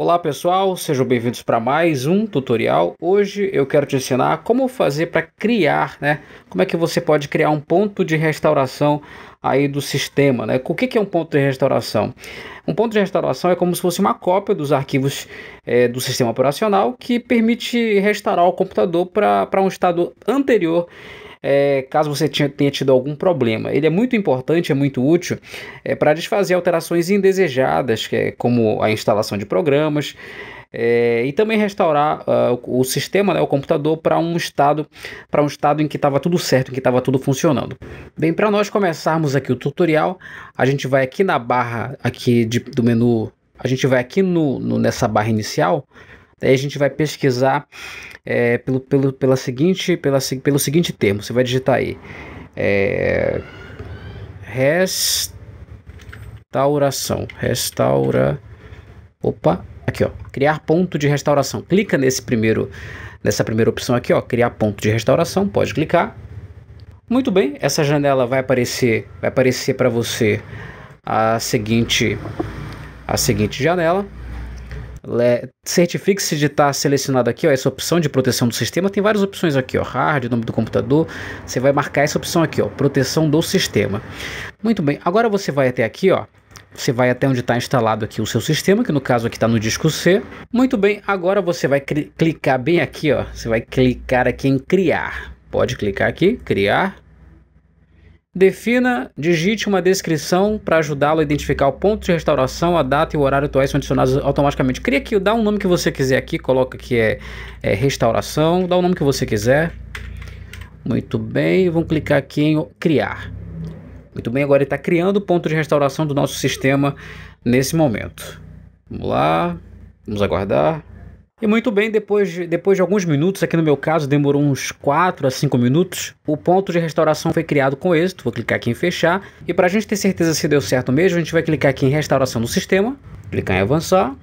Olá pessoal, sejam bem-vindos para mais um tutorial. Hoje eu quero te ensinar como fazer para criar, né? Como é que você pode criar um ponto de restauração aí do sistema, né? O que, é um ponto de restauração? Um ponto de restauração é como se fosse uma cópia dos arquivos é, do sistema operacional que permite restaurar o computador para um estado anterior é, caso você tenha tido algum problema. Ele é muito importante, é muito útil é, para desfazer alterações indesejadas, que é como a instalação de programas. É, e também restaurar uh, o, sistema, né, o computador, para um estado para um estado em que estava tudo certo, em que estava tudo funcionando. Bem, para nós começarmos aqui o tutorial, a gente vai aqui na barra aqui de, do menu, a gente vai aqui no, no nessa barra inicial Daí a gente vai pesquisar é, pelo, pelo, pela seguinte, pela, pelo seguinte termo. Você vai digitar aí. É, restauração. Restaura. Opa, aqui ó. Criar ponto de restauração. Clica nesse primeiro, nessa primeira opção aqui ó. Criar ponto de restauração. Pode clicar. Muito bem. Essa janela vai aparecer, vai aparecer para você a seguinte, a seguinte janela. Certifique-se de estar tá selecionado aqui, ó, essa opção de proteção do sistema. Tem várias opções aqui, ó, hard, nome do computador. Você vai marcar essa opção aqui, ó, proteção do sistema. Muito bem, agora você vai até aqui, ó, você vai até onde está instalado aqui o seu sistema, que no caso aqui está no disco C. Muito bem, agora você vai clicar bem aqui, ó. Você vai clicar aqui em criar. Pode clicar aqui, criar. Defina, digite uma descrição para ajudá-lo a identificar o ponto de restauração, a data e o horário atuais são adicionados automaticamente. Cria aqui, dá um nome que você quiser aqui, coloca que é, é restauração, dá o nome que você quiser. Muito bem, vamos clicar aqui em criar. Muito bem, agora ele está criando o ponto de restauração do nosso sistema nesse momento. Vamos lá, vamos aguardar. E muito bem, depois de, depois de alguns minutos, aqui no meu caso demorou uns 4 a 5 minutos, o ponto de restauração foi criado com êxito. Vou clicar aqui em fechar. E para a gente ter certeza se deu certo mesmo, a gente vai clicar aqui em restauração do sistema, clicar em avançar.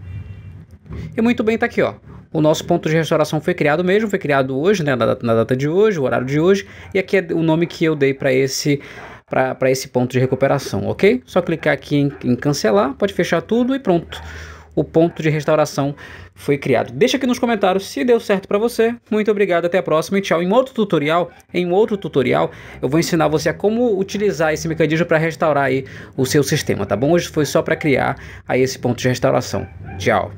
E muito bem, está aqui, ó. O nosso ponto de restauração foi criado mesmo, foi criado hoje, né, na, na data de hoje, o horário de hoje. E aqui é o nome que eu dei para esse para esse ponto de recuperação, ok? Só clicar aqui em, em cancelar, pode fechar tudo e pronto o ponto de restauração foi criado. Deixa aqui nos comentários se deu certo para você. Muito obrigado, até a próxima e tchau. Em outro tutorial, em outro tutorial, eu vou ensinar você a como utilizar esse mecanismo para restaurar aí o seu sistema, tá bom? Hoje foi só para criar aí esse ponto de restauração. Tchau.